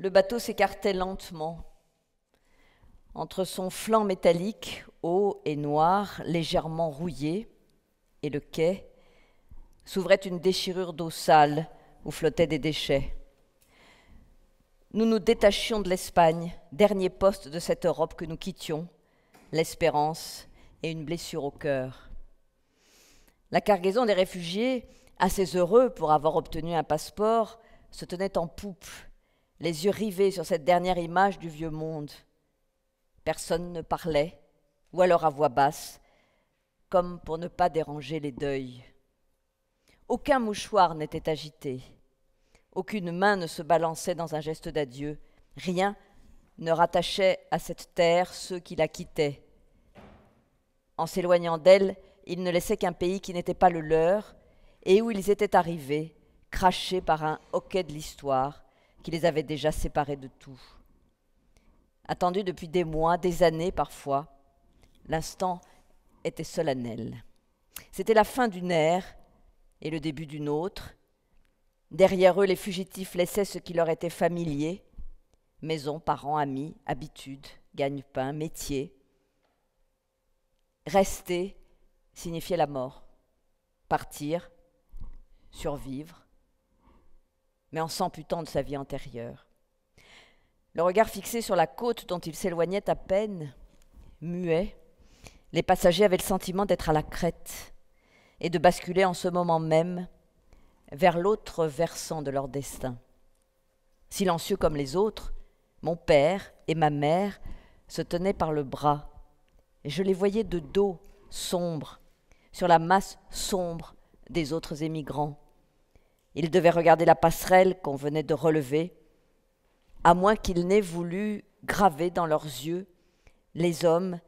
Le bateau s'écartait lentement. Entre son flanc métallique, haut et noir, légèrement rouillé, et le quai, s'ouvrait une déchirure d'eau sale où flottaient des déchets. Nous nous détachions de l'Espagne, dernier poste de cette Europe que nous quittions, l'espérance et une blessure au cœur. La cargaison des réfugiés, assez heureux pour avoir obtenu un passeport, se tenait en poupe les yeux rivés sur cette dernière image du vieux monde. Personne ne parlait, ou alors à voix basse, comme pour ne pas déranger les deuils. Aucun mouchoir n'était agité, aucune main ne se balançait dans un geste d'adieu, rien ne rattachait à cette terre ceux qui la quittaient. En s'éloignant d'elle, ils ne laissaient qu'un pays qui n'était pas le leur, et où ils étaient arrivés, crachés par un hoquet de l'histoire, qui les avait déjà séparés de tout. Attendu depuis des mois, des années parfois, l'instant était solennel. C'était la fin d'une ère et le début d'une autre. Derrière eux, les fugitifs laissaient ce qui leur était familier maison, parents, amis, habitudes, gagne-pain, métier. Rester signifiait la mort, partir, survivre, mais en s'amputant de sa vie antérieure. Le regard fixé sur la côte dont il s'éloignait à peine, muet, les passagers avaient le sentiment d'être à la crête et de basculer en ce moment même vers l'autre versant de leur destin. Silencieux comme les autres, mon père et ma mère se tenaient par le bras, et je les voyais de dos, sombres, sur la masse sombre des autres émigrants. Ils devait regarder la passerelle qu'on venait de relever, à moins qu'ils n'aient voulu graver dans leurs yeux les hommes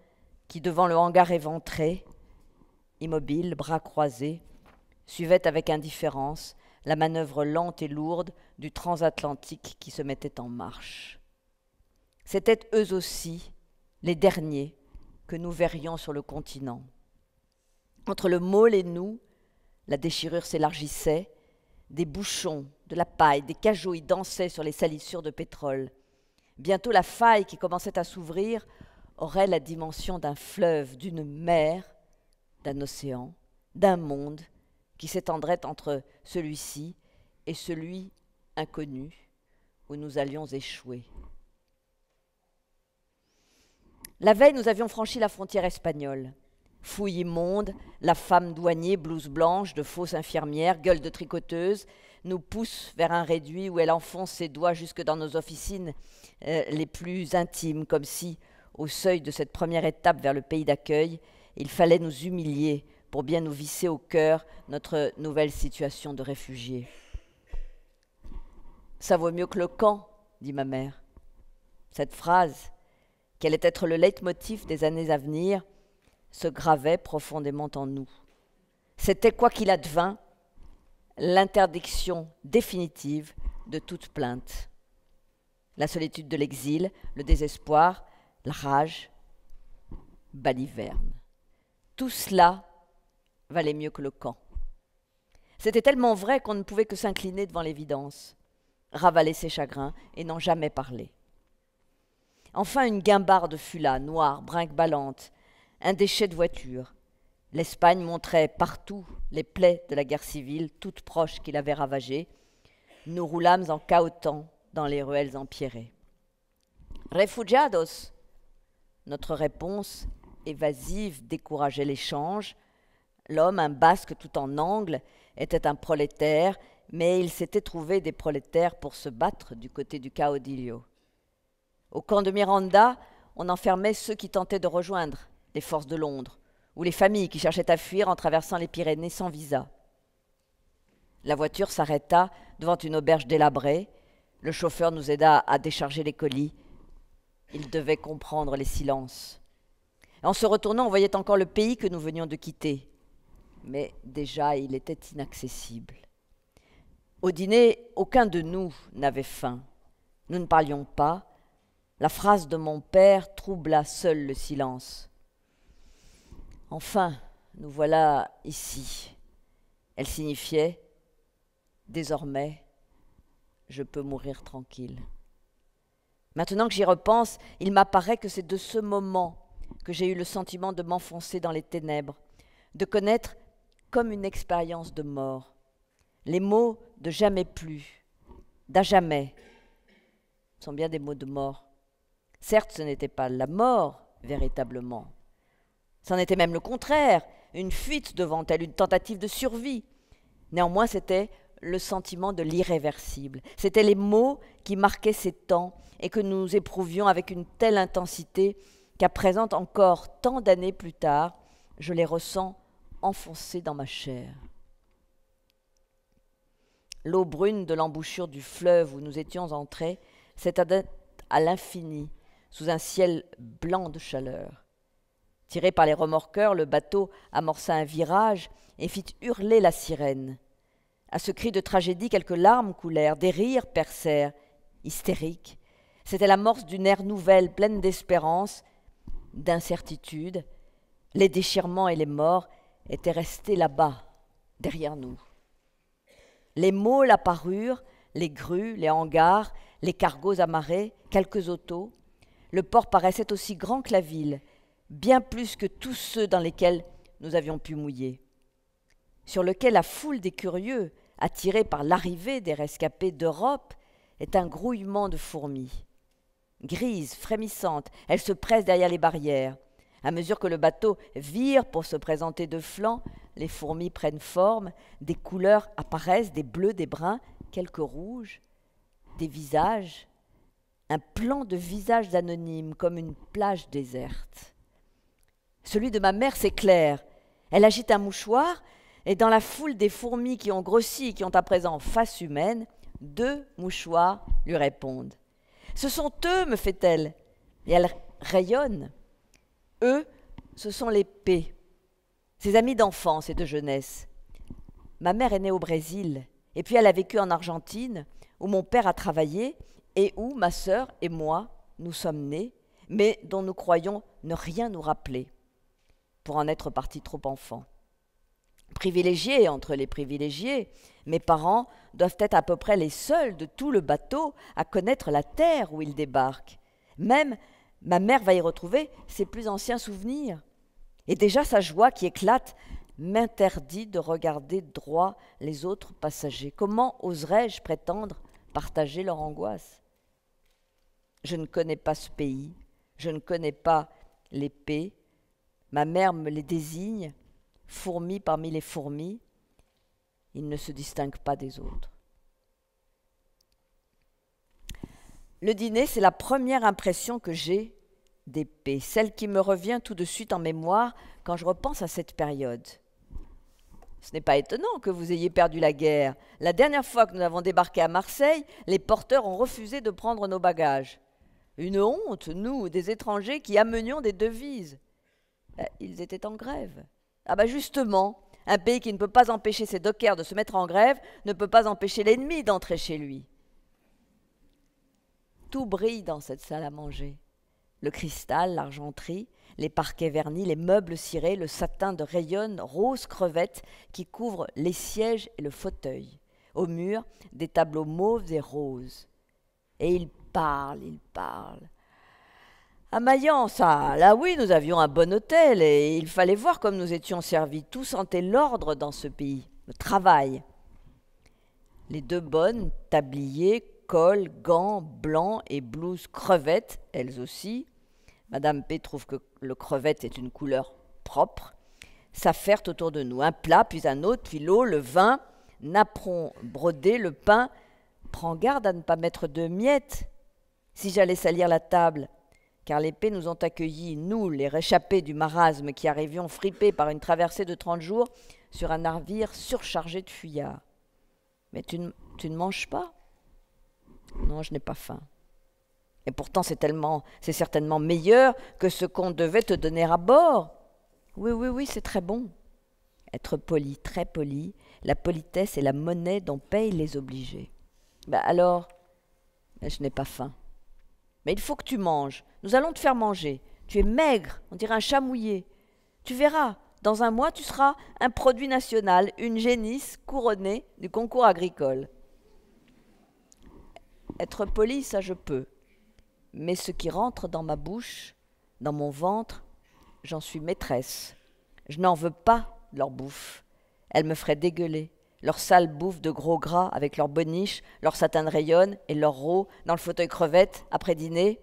qui, devant le hangar éventré, immobiles, bras croisés, suivaient avec indifférence la manœuvre lente et lourde du transatlantique qui se mettait en marche. C'étaient eux aussi les derniers que nous verrions sur le continent. Entre le môle et nous, la déchirure s'élargissait, des bouchons, de la paille, des cajots dansaient sur les salissures de pétrole. Bientôt la faille qui commençait à s'ouvrir aurait la dimension d'un fleuve, d'une mer, d'un océan, d'un monde qui s'étendrait entre celui-ci et celui inconnu où nous allions échouer. La veille, nous avions franchi la frontière espagnole. Fouille immonde, la femme douanier, blouse blanche, de fausse infirmière, gueule de tricoteuse, nous pousse vers un réduit où elle enfonce ses doigts jusque dans nos officines euh, les plus intimes, comme si, au seuil de cette première étape vers le pays d'accueil, il fallait nous humilier pour bien nous visser au cœur notre nouvelle situation de réfugiés. Ça vaut mieux que le camp, dit ma mère. Cette phrase, qu'elle est être le leitmotiv des années à venir, se gravait profondément en nous. C'était, quoi qu'il advint, l'interdiction définitive de toute plainte. La solitude de l'exil, le désespoir, la rage, baliverne. Tout cela valait mieux que le camp. C'était tellement vrai qu'on ne pouvait que s'incliner devant l'évidence, ravaler ses chagrins et n'en jamais parler. Enfin, une guimbarde fut là, noire, brinque-ballante, un déchet de voiture. L'Espagne montrait partout les plaies de la guerre civile, toutes proches qu'il avait ravagées. Nous roulâmes en cahotant dans les ruelles empierrées. Refugiados Notre réponse évasive décourageait l'échange. L'homme, un basque tout en angle, était un prolétaire, mais il s'était trouvé des prolétaires pour se battre du côté du caudillo. Au camp de Miranda, on enfermait ceux qui tentaient de rejoindre. Les forces de Londres, ou les familles qui cherchaient à fuir en traversant les Pyrénées sans visa. La voiture s'arrêta devant une auberge délabrée. Le chauffeur nous aida à décharger les colis. Il devait comprendre les silences. En se retournant, on voyait encore le pays que nous venions de quitter. Mais déjà, il était inaccessible. Au dîner, aucun de nous n'avait faim. Nous ne parlions pas. La phrase de mon père troubla seule le silence. Enfin, nous voilà ici. Elle signifiait Désormais, je peux mourir tranquille. Maintenant que j'y repense, il m'apparaît que c'est de ce moment que j'ai eu le sentiment de m'enfoncer dans les ténèbres, de connaître comme une expérience de mort, les mots de jamais plus, d'à jamais, sont bien des mots de mort. Certes, ce n'était pas la mort véritablement, C'en était même le contraire, une fuite devant elle, une tentative de survie. Néanmoins, c'était le sentiment de l'irréversible. C'étaient les mots qui marquaient ces temps et que nous éprouvions avec une telle intensité qu'à présent, encore tant d'années plus tard, je les ressens enfoncés dans ma chair. L'eau brune de l'embouchure du fleuve où nous étions entrés s'étendait à l'infini, sous un ciel blanc de chaleur. Tiré par les remorqueurs, le bateau amorça un virage et fit hurler la sirène. À ce cri de tragédie, quelques larmes coulèrent, des rires percèrent, hystériques. C'était l'amorce d'une ère nouvelle, pleine d'espérance, d'incertitude. Les déchirements et les morts étaient restés là-bas, derrière nous. Les môles apparurent, les grues, les hangars, les cargos amarrés, quelques autos. Le port paraissait aussi grand que la ville, bien plus que tous ceux dans lesquels nous avions pu mouiller, sur lequel la foule des curieux, attirée par l'arrivée des rescapés d'Europe, est un grouillement de fourmis. Grise, frémissante, elle se presse derrière les barrières. À mesure que le bateau vire pour se présenter de flanc, les fourmis prennent forme, des couleurs apparaissent, des bleus, des bruns, quelques rouges, des visages, un plan de visages anonymes comme une plage déserte. Celui de ma mère, c'est clair. Elle agite un mouchoir, et dans la foule des fourmis qui ont grossi et qui ont à présent face humaine, deux mouchoirs lui répondent. Ce sont eux, me fait-elle, et elle rayonne. Eux, ce sont les P, ses amis d'enfance et de jeunesse. Ma mère est née au Brésil, et puis elle a vécu en Argentine, où mon père a travaillé, et où ma sœur et moi, nous sommes nés, mais dont nous croyons ne rien nous rappeler pour en être parti trop enfant. Privilégié entre les privilégiés, mes parents doivent être à peu près les seuls de tout le bateau à connaître la terre où ils débarquent. Même ma mère va y retrouver ses plus anciens souvenirs. Et déjà sa joie qui éclate m'interdit de regarder droit les autres passagers. Comment oserais-je prétendre partager leur angoisse Je ne connais pas ce pays, je ne connais pas l'épée, Ma mère me les désigne, fourmis parmi les fourmis, ils ne se distinguent pas des autres. Le dîner, c'est la première impression que j'ai d'épée, celle qui me revient tout de suite en mémoire quand je repense à cette période. Ce n'est pas étonnant que vous ayez perdu la guerre. La dernière fois que nous avons débarqué à Marseille, les porteurs ont refusé de prendre nos bagages. Une honte, nous, des étrangers qui amenions des devises. Euh, ils étaient en grève. Ah ben justement, un pays qui ne peut pas empêcher ses dockers de se mettre en grève ne peut pas empêcher l'ennemi d'entrer chez lui. Tout brille dans cette salle à manger. Le cristal, l'argenterie, les parquets vernis, les meubles cirés, le satin de rayonne rose crevette qui couvre les sièges et le fauteuil. Au mur, des tableaux mauves et roses. Et il parle, il parle. À Mayence, ah, là oui, nous avions un bon hôtel et il fallait voir comme nous étions servis. Tout sentait l'ordre dans ce pays, le travail. Les deux bonnes, tabliers, cols, gants, blancs et blouses crevettes, elles aussi. Madame P trouve que le crevette est une couleur propre. S'affairent autour de nous. Un plat, puis un autre, puis l'eau, le vin, napperon brodé, le pain. Prends garde à ne pas mettre de miettes si j'allais salir la table car l'épée nous ont accueillis, nous, les réchappés du marasme qui arrivions fripés par une traversée de trente jours sur un navire surchargé de fuyards. Mais tu, tu ne manges pas Non, je n'ai pas faim. Et pourtant, c'est tellement, c'est certainement meilleur que ce qu'on devait te donner à bord. Oui, oui, oui, c'est très bon. Être poli, très poli, la politesse est la monnaie dont payent les obligés. Bah alors, je n'ai pas faim. Mais il faut que tu manges. Nous allons te faire manger. Tu es maigre, on dirait un chamouillé. Tu verras, dans un mois, tu seras un produit national, une génisse couronnée du concours agricole. Être poli, ça je peux. Mais ce qui rentre dans ma bouche, dans mon ventre, j'en suis maîtresse. Je n'en veux pas leur bouffe. Elle me ferait dégueuler. Leurs sales bouffes de gros gras avec leurs boniches, leurs satins de rayonne et leurs rots dans le fauteuil crevette après dîner.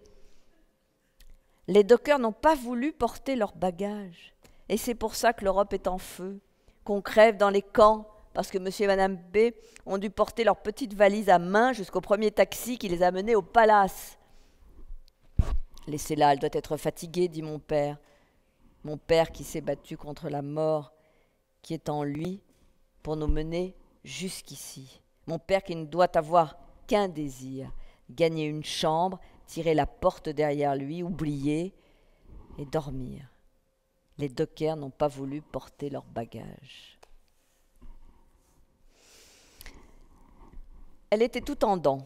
Les dockers n'ont pas voulu porter leurs bagages. Et c'est pour ça que l'Europe est en feu, qu'on crève dans les camps, parce que monsieur et madame B ont dû porter leurs petites valises à main jusqu'au premier taxi qui les a menés au palace. Laissez-la, elle doit être fatiguée, dit mon père. Mon père qui s'est battu contre la mort qui est en lui pour nous mener jusqu'ici. Mon père qui ne doit avoir qu'un désir, gagner une chambre, tirer la porte derrière lui, oublier et dormir. Les dockers n'ont pas voulu porter leurs bagages. Elle était tout en dents,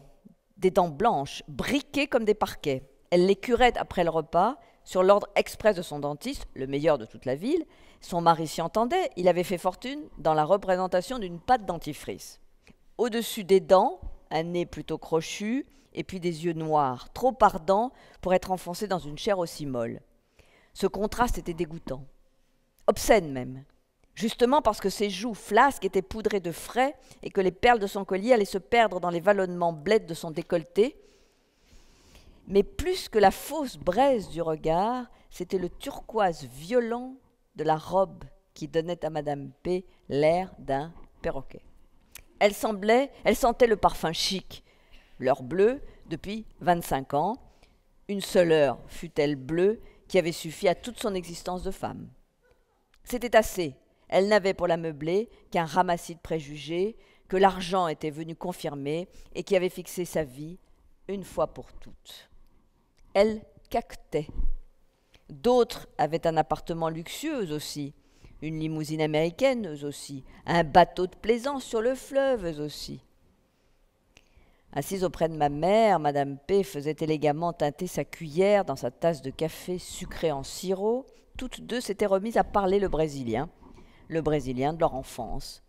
des dents blanches, briquées comme des parquets. Elle les curait après le repas sur l'ordre express de son dentiste, le meilleur de toute la ville, son mari s'y entendait, il avait fait fortune dans la représentation d'une pâte dentifrice. Au-dessus des dents, un nez plutôt crochu, et puis des yeux noirs, trop ardents pour être enfoncés dans une chair aussi molle. Ce contraste était dégoûtant, obscène même, justement parce que ses joues flasques étaient poudrées de frais et que les perles de son collier allaient se perdre dans les vallonnements bled de son décolleté, mais plus que la fausse braise du regard, c'était le turquoise violent de la robe qui donnait à Madame P l'air d'un perroquet. Elle semblait, elle sentait le parfum chic, l'heure bleue depuis 25 ans. Une seule heure fut-elle bleue qui avait suffi à toute son existence de femme. C'était assez. Elle n'avait pour la meubler qu'un ramassis de préjugés que l'argent était venu confirmer et qui avait fixé sa vie une fois pour toutes elle caquetait. D'autres avaient un appartement luxueux aussi, une limousine américaine aussi, un bateau de plaisance sur le fleuve aussi. Assise auprès de ma mère, Madame P faisait élégamment teinter sa cuillère dans sa tasse de café sucrée en sirop. Toutes deux s'étaient remises à parler le brésilien, le brésilien de leur enfance.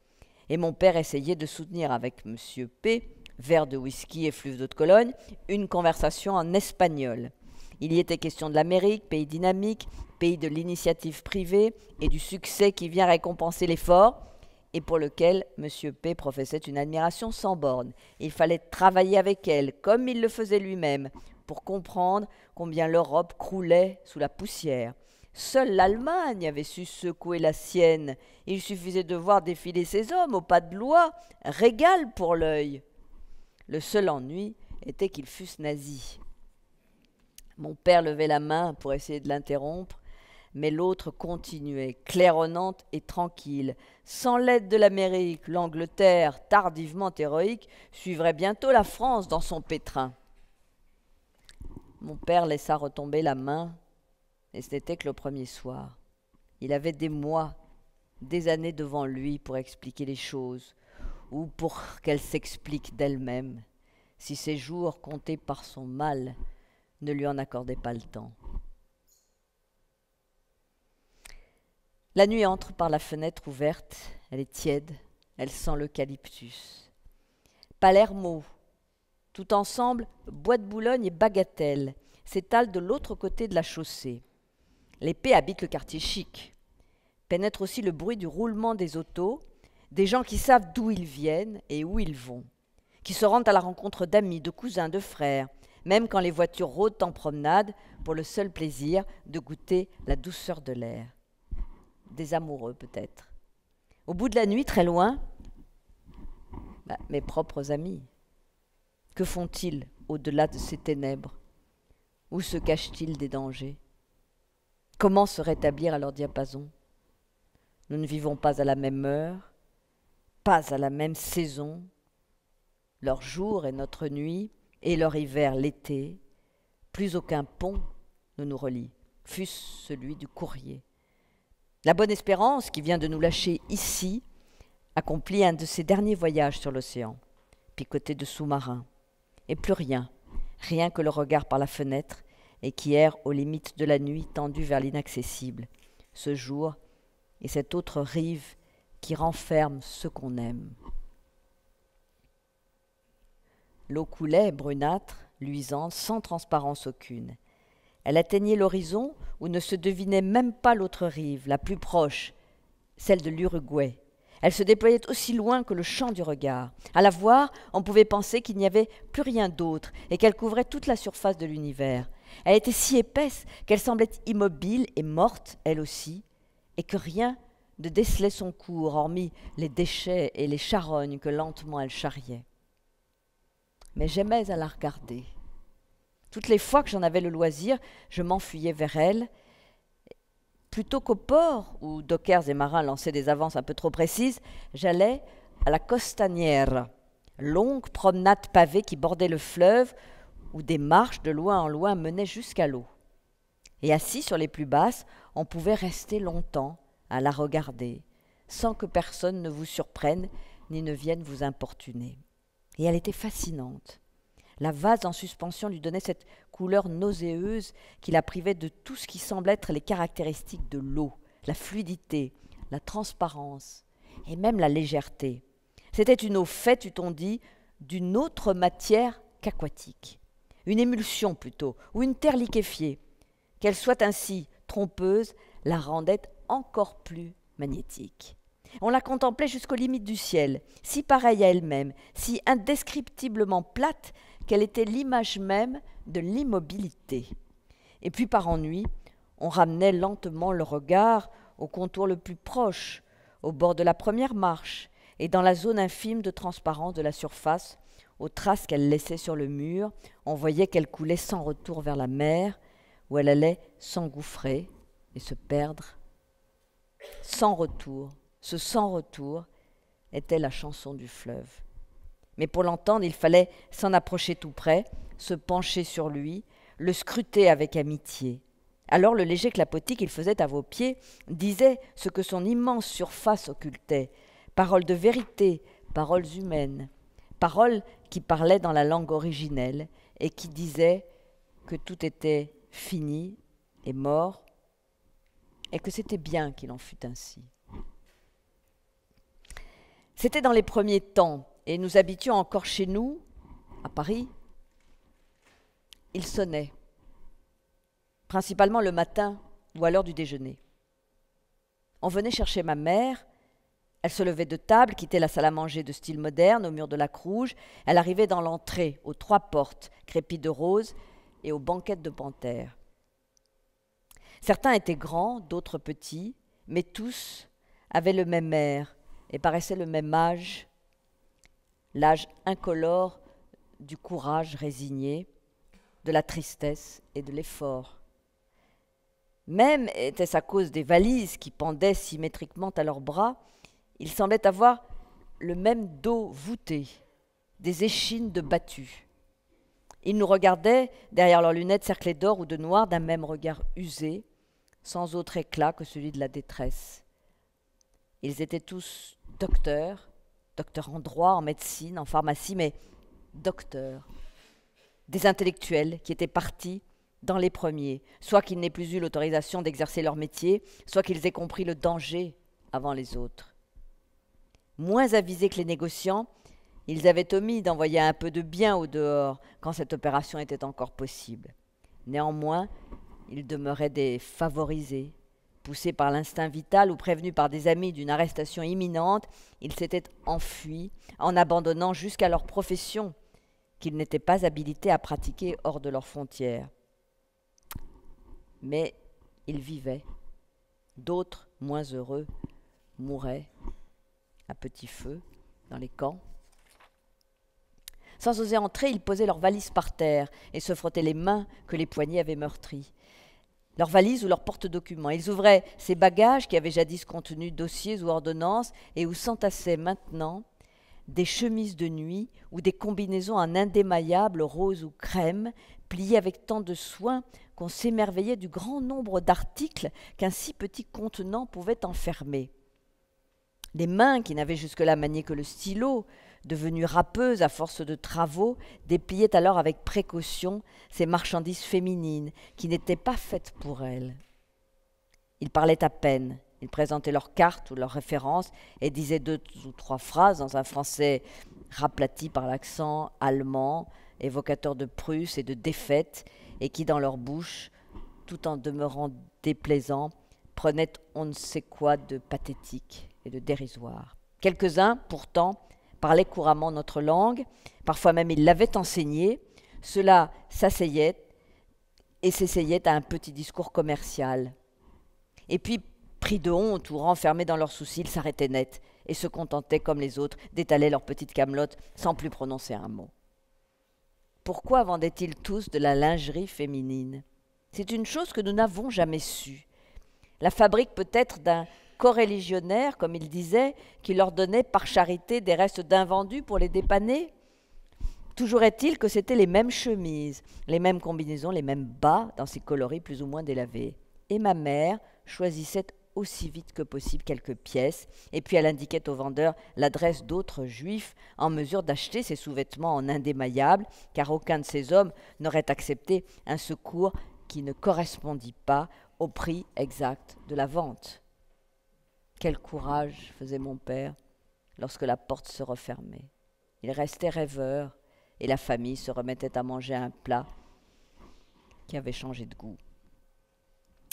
Et mon père essayait de soutenir avec Monsieur P verre de whisky et fluve d'eau de Cologne, une conversation en espagnol. Il y était question de l'Amérique, pays dynamique, pays de l'initiative privée et du succès qui vient récompenser l'effort et pour lequel M. P professait une admiration sans borne. Il fallait travailler avec elle, comme il le faisait lui-même, pour comprendre combien l'Europe croulait sous la poussière. Seule l'Allemagne avait su secouer la sienne. Il suffisait de voir défiler ses hommes au pas de loi, régal pour l'œil. Le seul ennui était qu'ils fussent nazis. Mon père levait la main pour essayer de l'interrompre, mais l'autre continuait, claironnante et tranquille. Sans l'aide de l'Amérique, l'Angleterre, tardivement héroïque, suivrait bientôt la France dans son pétrin. Mon père laissa retomber la main, et ce n'était que le premier soir. Il avait des mois, des années devant lui pour expliquer les choses, ou pour qu'elle s'explique d'elle-même, si ses jours comptés par son mal ne lui en accordaient pas le temps. La nuit entre par la fenêtre ouverte, elle est tiède, elle sent l'eucalyptus. Palermo, tout ensemble, Bois de Boulogne et Bagatelle, s'étalent de l'autre côté de la chaussée. L'épée habite le quartier chic. Pénètre aussi le bruit du roulement des autos, des gens qui savent d'où ils viennent et où ils vont, qui se rendent à la rencontre d'amis, de cousins, de frères, même quand les voitures rôdent en promenade pour le seul plaisir de goûter la douceur de l'air. Des amoureux peut-être. Au bout de la nuit, très loin, bah, mes propres amis. Que font-ils au-delà de ces ténèbres Où se cachent-ils des dangers Comment se rétablir à leur diapason Nous ne vivons pas à la même heure, pas à la même saison, leur jour et notre nuit, et leur hiver l'été, plus aucun pont ne nous relie, fût ce celui du courrier. La bonne espérance qui vient de nous lâcher ici accomplit un de ses derniers voyages sur l'océan, picoté de sous-marins, et plus rien, rien que le regard par la fenêtre, et qui erre aux limites de la nuit tendue vers l'inaccessible, ce jour et cette autre rive qui renferme ce qu'on aime. L'eau coulait, brunâtre, luisante, sans transparence aucune. Elle atteignait l'horizon où ne se devinait même pas l'autre rive, la plus proche, celle de l'Uruguay. Elle se déployait aussi loin que le champ du regard. À la voir, on pouvait penser qu'il n'y avait plus rien d'autre et qu'elle couvrait toute la surface de l'univers. Elle était si épaisse qu'elle semblait immobile et morte, elle aussi, et que rien de déceler son cours, hormis les déchets et les charognes que lentement elle charriait. Mais j'aimais à la regarder. Toutes les fois que j'en avais le loisir, je m'enfuyais vers elle. Plutôt qu'au port, où dockers et marins lançaient des avances un peu trop précises, j'allais à la Costanière, longue promenade pavée qui bordait le fleuve, où des marches de loin en loin menaient jusqu'à l'eau. Et assis sur les plus basses, on pouvait rester longtemps, à la regarder, sans que personne ne vous surprenne ni ne vienne vous importuner. Et elle était fascinante. La vase en suspension lui donnait cette couleur nauséeuse qui la privait de tout ce qui semble être les caractéristiques de l'eau, la fluidité, la transparence et même la légèreté. C'était une eau faite, eût-on dit, d'une autre matière qu'aquatique, une émulsion plutôt, ou une terre liquéfiée. Qu'elle soit ainsi trompeuse la rendait encore plus magnétique. On la contemplait jusqu'aux limites du ciel, si pareille à elle-même, si indescriptiblement plate qu'elle était l'image même de l'immobilité. Et puis par ennui, on ramenait lentement le regard au contour le plus proche, au bord de la première marche, et dans la zone infime de transparence de la surface, aux traces qu'elle laissait sur le mur, on voyait qu'elle coulait sans retour vers la mer, où elle allait s'engouffrer et se perdre sans retour, ce sans retour était la chanson du fleuve. Mais pour l'entendre, il fallait s'en approcher tout près, se pencher sur lui, le scruter avec amitié. Alors le léger clapotis qu'il faisait à vos pieds disait ce que son immense surface occultait, paroles de vérité, paroles humaines, paroles qui parlaient dans la langue originelle et qui disaient que tout était fini et mort et que c'était bien qu'il en fût ainsi. C'était dans les premiers temps, et nous habitions encore chez nous, à Paris. Il sonnait, principalement le matin ou à l'heure du déjeuner. On venait chercher ma mère, elle se levait de table, quittait la salle à manger de style moderne au mur de la Crouge. Elle arrivait dans l'entrée, aux trois portes, crépies de rose et aux banquettes de panthère. Certains étaient grands, d'autres petits, mais tous avaient le même air et paraissaient le même âge, l'âge incolore du courage résigné, de la tristesse et de l'effort. Même était-ce à cause des valises qui pendaient symétriquement à leurs bras, ils semblaient avoir le même dos voûté, des échines de battu. Ils nous regardaient derrière leurs lunettes cerclées d'or ou de noir d'un même regard usé, sans autre éclat que celui de la détresse. Ils étaient tous docteurs, docteurs en droit, en médecine, en pharmacie, mais docteurs. Des intellectuels qui étaient partis dans les premiers, soit qu'ils n'aient plus eu l'autorisation d'exercer leur métier, soit qu'ils aient compris le danger avant les autres. Moins avisés que les négociants, ils avaient omis d'envoyer un peu de bien au dehors quand cette opération était encore possible. Néanmoins, demeuraient des favorisés. poussés par l'instinct vital ou prévenus par des amis d'une arrestation imminente, Ils s'étaient enfuis en abandonnant jusqu'à leur profession qu'ils n'étaient pas habilités à pratiquer hors de leurs frontières. Mais ils vivaient. D'autres, moins heureux, mouraient à petit feu dans les camps. Sans oser entrer, ils posaient leurs valises par terre et se frottaient les mains que les poignets avaient meurtries leurs valises ou leurs porte-documents. Ils ouvraient ces bagages qui avaient jadis contenu dossiers ou ordonnances et où s'entassaient maintenant des chemises de nuit ou des combinaisons en indémaillables, rose ou crème, pliées avec tant de soin qu'on s'émerveillait du grand nombre d'articles qu'un si petit contenant pouvait enfermer. Des mains qui n'avaient jusque-là manié que le stylo, devenues râpeuses à force de travaux, dépliaient alors avec précaution ces marchandises féminines qui n'étaient pas faites pour elles. Ils parlaient à peine, ils présentaient leurs cartes ou leurs références et disaient deux ou trois phrases dans un français raplati par l'accent allemand, évocateur de Prusse et de défaite, et qui dans leur bouche, tout en demeurant déplaisant, prenaient on ne sait quoi de pathétique et de dérisoire. Quelques-uns, pourtant, parlaient couramment notre langue, parfois même ils l'avaient enseignée. Ceux-là s'asseyaient et s'essayaient à un petit discours commercial. Et puis, pris de honte ou renfermés dans leurs soucis, ils s'arrêtaient net et se contentaient, comme les autres, d'étaler leur petite camelote sans plus prononcer un mot. Pourquoi vendaient-ils tous de la lingerie féminine C'est une chose que nous n'avons jamais su. La fabrique peut-être d'un coréligionnaires, comme il disait, qui leur donnaient par charité des restes d'invendus pour les dépanner. Toujours est-il que c'était les mêmes chemises, les mêmes combinaisons, les mêmes bas dans ces coloris plus ou moins délavés. Et ma mère choisissait aussi vite que possible quelques pièces, et puis elle indiquait au vendeur l'adresse d'autres juifs en mesure d'acheter ces sous-vêtements en indémaillables, car aucun de ces hommes n'aurait accepté un secours qui ne correspondit pas au prix exact de la vente. Quel courage faisait mon père lorsque la porte se refermait. Il restait rêveur et la famille se remettait à manger un plat qui avait changé de goût.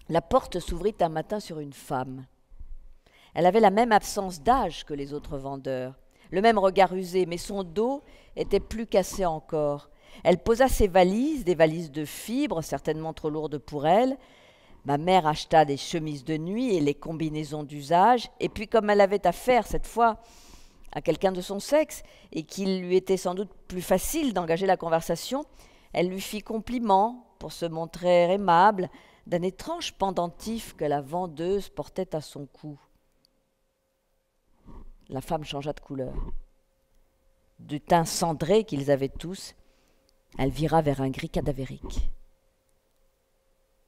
La porte s'ouvrit un matin sur une femme. Elle avait la même absence d'âge que les autres vendeurs, le même regard usé, mais son dos était plus cassé encore. Elle posa ses valises, des valises de fibres, certainement trop lourdes pour elle, Ma mère acheta des chemises de nuit et les combinaisons d'usage, et puis comme elle avait affaire cette fois à quelqu'un de son sexe, et qu'il lui était sans doute plus facile d'engager la conversation, elle lui fit compliment, pour se montrer aimable, d'un étrange pendentif que la vendeuse portait à son cou. La femme changea de couleur. Du teint cendré qu'ils avaient tous, elle vira vers un gris cadavérique.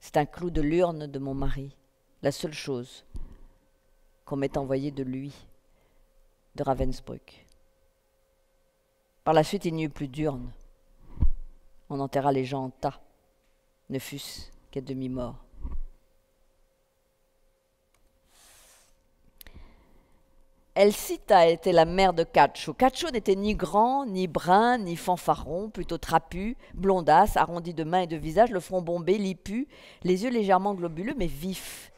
C'est un clou de l'urne de mon mari, la seule chose qu'on m'ait envoyée de lui, de Ravensbrück. Par la suite, il n'y eut plus d'urne. On enterra les gens en tas, ne fût-ce qu'à demi mort Elsita était la mère de Cacho. Cacho n'était ni grand, ni brun, ni fanfaron, plutôt trapu, blondasse, arrondi de main et de visage, le front bombé, lipu, les yeux légèrement globuleux mais vifs.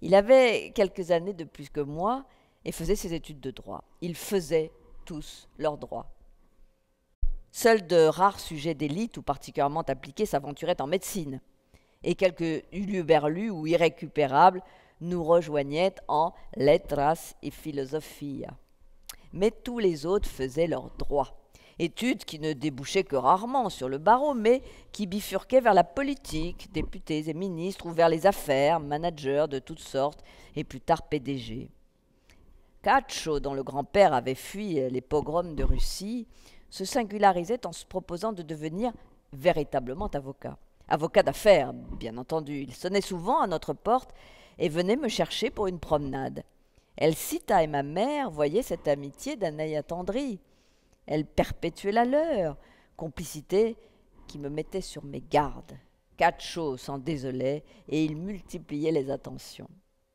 Il avait quelques années de plus que moi et faisait ses études de droit. Ils faisaient tous leurs droits. Seuls de rares sujets d'élite ou particulièrement appliqués s'aventuraient en médecine. Et quelques berlus ou irrécupérables nous rejoignaient en lettres et philosophie. Mais tous les autres faisaient leur droit. Études qui ne débouchaient que rarement sur le barreau, mais qui bifurquaient vers la politique, députés et ministres, ou vers les affaires, managers de toutes sortes, et plus tard PDG. Cacho, dont le grand-père avait fui les pogroms de Russie, se singularisait en se proposant de devenir véritablement avocat. Avocat d'affaires, bien entendu. Il sonnait souvent à notre porte et venait me chercher pour une promenade. Elsita et ma mère voyaient cette amitié d'un œil attendri. Elle perpétuait la leur, complicité qui me mettait sur mes gardes. Cacho s'en désolait et il multipliait les attentions.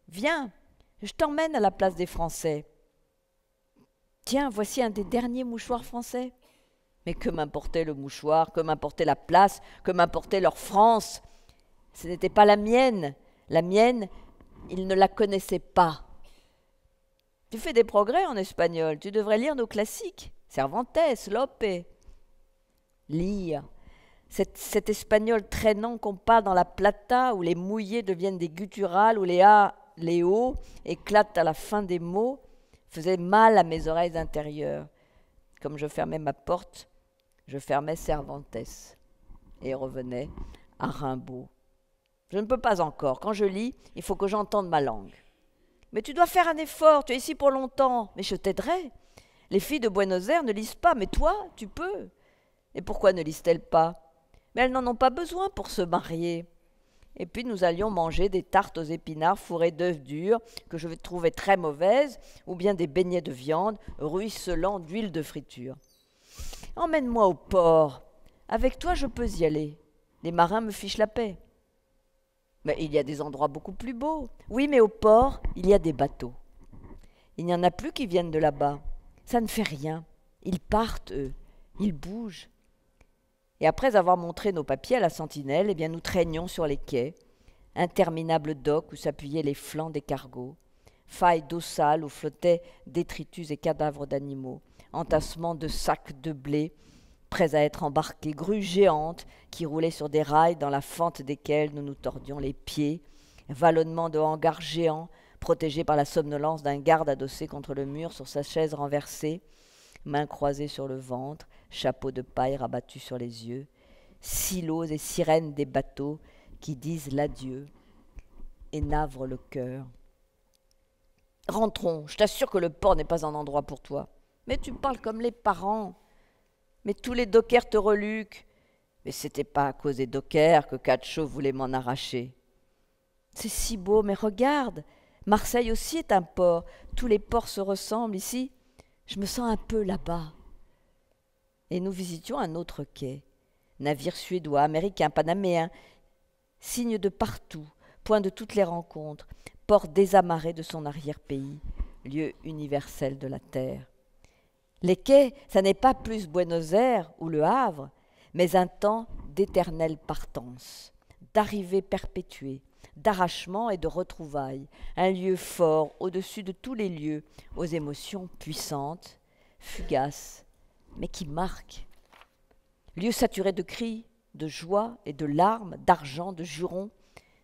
Viens, je t'emmène à la place des Français. Tiens, voici un des derniers mouchoirs français. Mais que m'importait le mouchoir, que m'importait la place, que m'importait leur France Ce n'était pas la mienne. La mienne, il ne la connaissait pas. Tu fais des progrès en espagnol, tu devrais lire nos classiques, Cervantes, Lope. Lire. Cet, espagnol traînant qu'on parle dans la plata où les mouillés deviennent des gutturales, où les A, les O éclatent à la fin des mots, faisait mal à mes oreilles intérieures. Comme je fermais ma porte, je fermais Cervantes et revenais à Rimbaud. Je ne peux pas encore. Quand je lis, il faut que j'entende ma langue. Mais tu dois faire un effort, tu es ici pour longtemps, mais je t'aiderai. Les filles de Buenos Aires ne lisent pas, mais toi, tu peux. Et pourquoi ne lisent-elles pas Mais elles n'en ont pas besoin pour se marier. Et puis nous allions manger des tartes aux épinards fourrées d'œufs durs, que je trouvais très mauvaises, ou bien des beignets de viande ruisselant d'huile de friture. Emmène-moi au port. Avec toi, je peux y aller. Les marins me fichent la paix. Mais il y a des endroits beaucoup plus beaux. Oui, mais au port, il y a des bateaux. Il n'y en a plus qui viennent de là-bas. Ça ne fait rien. Ils partent, eux. Ils bougent. Et après avoir montré nos papiers à la sentinelle, eh bien nous traînions sur les quais, interminables docks où s'appuyaient les flancs des cargos, failles d'eau sale où flottaient détritus et cadavres d'animaux, entassements de sacs de blé prêts à être embarqués, grues géantes qui roulaient sur des rails dans la fente desquelles nous nous tordions les pieds, vallonnement de hangars géants protégés par la somnolence d'un garde adossé contre le mur sur sa chaise renversée, mains croisées sur le ventre, chapeau de paille rabattu sur les yeux, silos et sirènes des bateaux qui disent l'adieu et navrent le cœur. Rentrons, je t'assure que le port n'est pas un endroit pour toi. Mais tu parles comme les parents. Mais tous les dockers te reluquent. Mais c'était pas à cause des dockers que Cacho voulait m'en arracher. C'est si beau, mais regarde, Marseille aussi est un port. Tous les ports se ressemblent ici. Je me sens un peu là-bas. Et nous visitions un autre quai. Navire suédois, américain, panaméen. Signe de partout, point de toutes les rencontres, port désamarré de son arrière-pays, lieu universel de la terre. Les quais, ça n'est pas plus Buenos Aires ou le Havre, mais un temps d'éternelle partance, d'arrivée perpétuée, d'arrachement et de retrouvailles, un lieu fort au-dessus de tous les lieux, aux émotions puissantes, fugaces, mais qui marquent. Lieu saturé de cris, de joie et de larmes, d'argent, de jurons,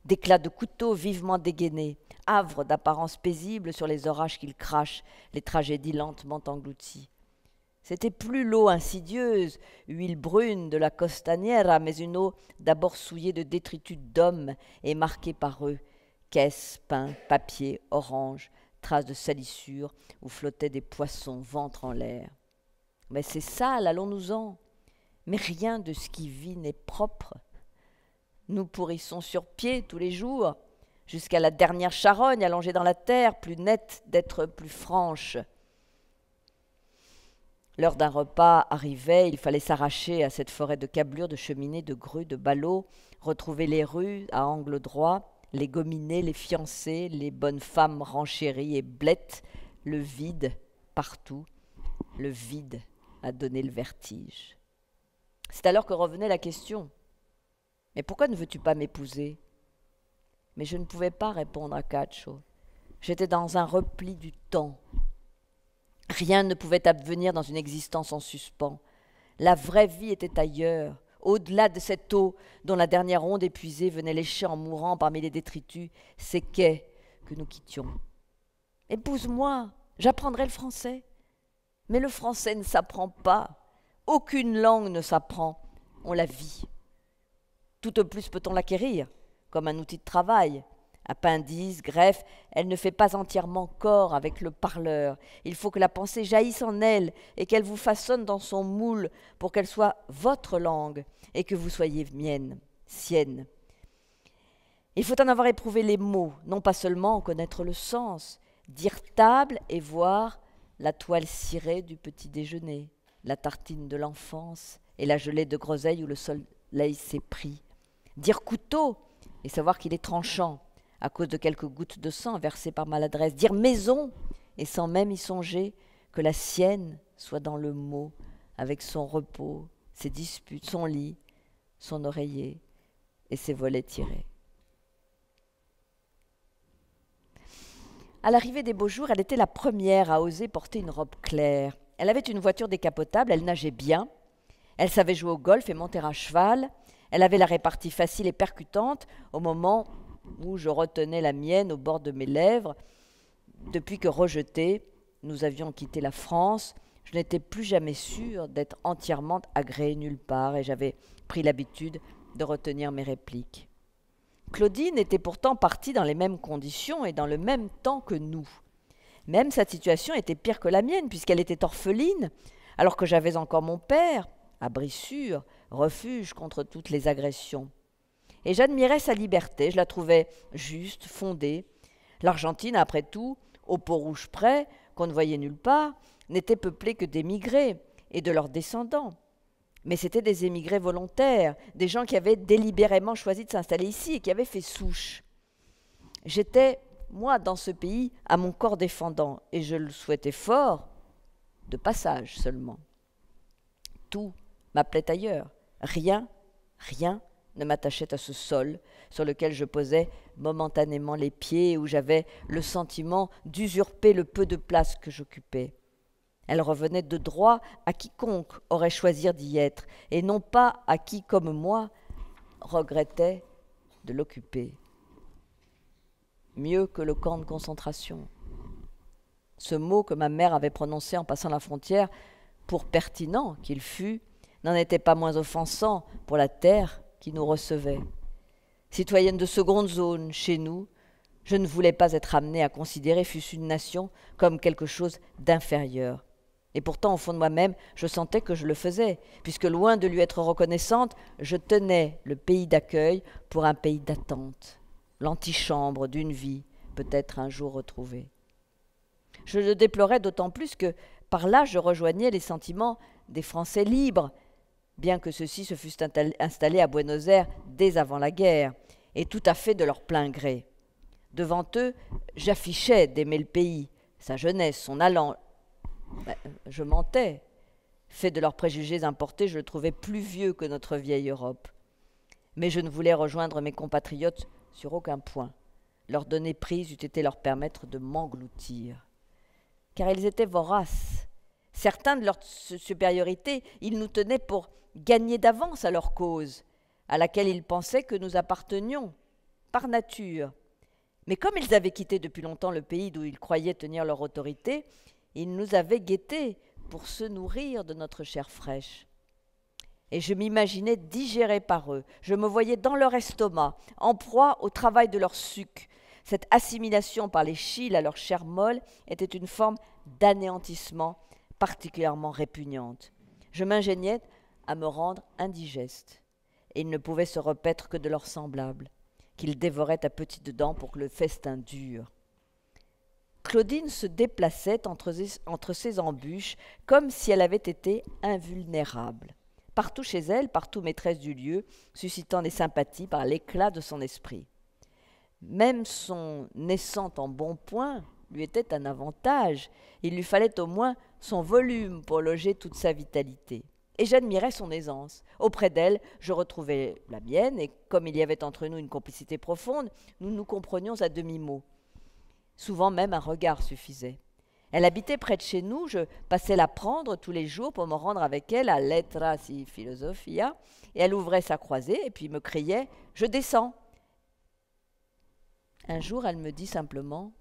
d'éclats de couteaux vivement dégainés, havre d'apparence paisible sur les orages qu'il crache, les tragédies lentement englouties. C'était plus l'eau insidieuse, huile brune de la Costaniera, mais une eau d'abord souillée de détritus d'hommes et marquée par eux caisses, pain, papier, orange, traces de salissures où flottaient des poissons ventre en l'air. Mais c'est sale, allons-nous-en. Mais rien de ce qui vit n'est propre. Nous pourrissons sur pied tous les jours, jusqu'à la dernière charogne allongée dans la terre, plus nette d'être plus franche. L'heure d'un repas arrivait, il fallait s'arracher à cette forêt de câblures, de cheminées, de grues, de ballots, retrouver les rues à angle droit, les gominées, les fiancées, les bonnes femmes renchéries et blettes, le vide partout, le vide a donné le vertige. C'est alors que revenait la question. Mais pourquoi ne veux-tu pas m'épouser Mais je ne pouvais pas répondre à Cacho. J'étais dans un repli du temps, Rien ne pouvait advenir dans une existence en suspens. La vraie vie était ailleurs, au-delà de cette eau dont la dernière onde épuisée venait lécher en mourant parmi les détritus ces quais que nous quittions. Épouse-moi, j'apprendrai le français. Mais le français ne s'apprend pas. Aucune langue ne s'apprend. On la vit. Tout au plus peut-on l'acquérir, comme un outil de travail, Appendice, greffe, elle ne fait pas entièrement corps avec le parleur. Il faut que la pensée jaillisse en elle et qu'elle vous façonne dans son moule pour qu'elle soit votre langue et que vous soyez mienne, sienne. Il faut en avoir éprouvé les mots, non pas seulement connaître le sens, dire table et voir la toile cirée du petit déjeuner, la tartine de l'enfance et la gelée de groseille où le soleil s'est pris, dire couteau et savoir qu'il est tranchant, à cause de quelques gouttes de sang versées par maladresse, dire maison, et sans même y songer que la sienne soit dans le mot, avec son repos, ses disputes, son lit, son oreiller et ses volets tirés. À l'arrivée des beaux jours, elle était la première à oser porter une robe claire. Elle avait une voiture décapotable, elle nageait bien, elle savait jouer au golf et monter à cheval, elle avait la répartie facile et percutante au moment où je retenais la mienne au bord de mes lèvres. Depuis que rejetée, nous avions quitté la France, je n'étais plus jamais sûre d'être entièrement agréée nulle part et j'avais pris l'habitude de retenir mes répliques. Claudine était pourtant partie dans les mêmes conditions et dans le même temps que nous. Même sa situation était pire que la mienne puisqu'elle était orpheline, alors que j'avais encore mon père, abri sûr, refuge contre toutes les agressions et j'admirais sa liberté, je la trouvais juste, fondée. L'Argentine, après tout, au pot rouge près, qu'on ne voyait nulle part, n'était peuplée que d'émigrés et de leurs descendants. Mais c'était des émigrés volontaires, des gens qui avaient délibérément choisi de s'installer ici et qui avaient fait souche. J'étais, moi, dans ce pays, à mon corps défendant, et je le souhaitais fort, de passage seulement. Tout m'appelait ailleurs. Rien, rien ne m'attachait à ce sol sur lequel je posais momentanément les pieds et où j'avais le sentiment d'usurper le peu de place que j'occupais. Elle revenait de droit à quiconque aurait choisi d'y être, et non pas à qui, comme moi, regrettait de l'occuper. Mieux que le camp de concentration. Ce mot que ma mère avait prononcé en passant la frontière, pour pertinent qu'il fût, n'en était pas moins offensant pour la terre qui nous recevait. Citoyenne de seconde zone, chez nous, je ne voulais pas être amenée à considérer fût-ce une nation comme quelque chose d'inférieur. Et pourtant, au fond de moi-même, je sentais que je le faisais, puisque loin de lui être reconnaissante, je tenais le pays d'accueil pour un pays d'attente, l'antichambre d'une vie peut-être un jour retrouvée. Je le déplorais d'autant plus que par là je rejoignais les sentiments des Français libres bien que ceux-ci se fussent installés à Buenos Aires dès avant la guerre, et tout à fait de leur plein gré. Devant eux, j'affichais d'aimer le pays, sa jeunesse, son allant. Ben, je mentais. Fait de leurs préjugés importés, je le trouvais plus vieux que notre vieille Europe. Mais je ne voulais rejoindre mes compatriotes sur aucun point. Leur donner prise eût été leur permettre de m'engloutir. Car ils étaient voraces, Certains de leur supériorité, ils nous tenaient pour gagner d'avance à leur cause, à laquelle ils pensaient que nous appartenions, par nature. Mais comme ils avaient quitté depuis longtemps le pays d'où ils croyaient tenir leur autorité, ils nous avaient guettés pour se nourrir de notre chair fraîche. Et je m'imaginais digéré par eux, je me voyais dans leur estomac, en proie au travail de leur suc. Cette assimilation par les chiles à leur chair molle était une forme d'anéantissement particulièrement répugnante. Je m'ingéniais à me rendre indigeste, et ils ne pouvaient se repaître que de leurs semblables, qu'ils dévoraient à petites dents pour que le festin dure. Claudine se déplaçait entre, entre ces embûches comme si elle avait été invulnérable. Partout chez elle, partout maîtresse du lieu, suscitant des sympathies par l'éclat de son esprit. Même son naissant en bon point lui était un avantage. Il lui fallait au moins son volume pour loger toute sa vitalité. Et j'admirais son aisance. Auprès d'elle, je retrouvais la mienne, et comme il y avait entre nous une complicité profonde, nous nous comprenions à demi-mot. Souvent même un regard suffisait. Elle habitait près de chez nous, je passais la prendre tous les jours pour me rendre avec elle à Letras y Philosophia, et elle ouvrait sa croisée et puis me criait ⁇ Je descends !⁇ Un jour, elle me dit simplement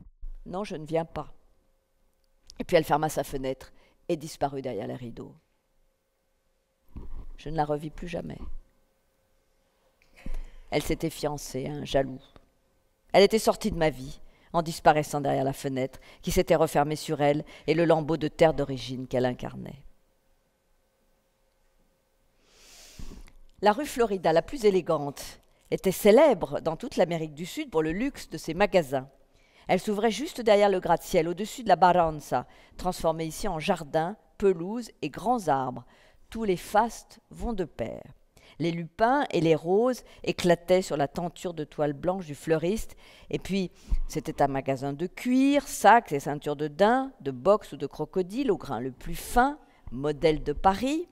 ⁇ Non, je ne viens pas. Et puis elle ferma sa fenêtre et disparut derrière les rideaux. Je ne la revis plus jamais. Elle s'était fiancée à un jaloux. Elle était sortie de ma vie en disparaissant derrière la fenêtre qui s'était refermée sur elle et le lambeau de terre d'origine qu'elle incarnait. La rue Florida, la plus élégante, était célèbre dans toute l'Amérique du Sud pour le luxe de ses magasins. Elle s'ouvrait juste derrière le gratte-ciel, au-dessus de la baranza, transformée ici en jardin, pelouse et grands arbres. Tous les fastes vont de pair. Les lupins et les roses éclataient sur la tenture de toile blanche du fleuriste. Et puis, c'était un magasin de cuir, sacs et ceintures de daim, de box ou de crocodile au grain le plus fin, modèle de Paris.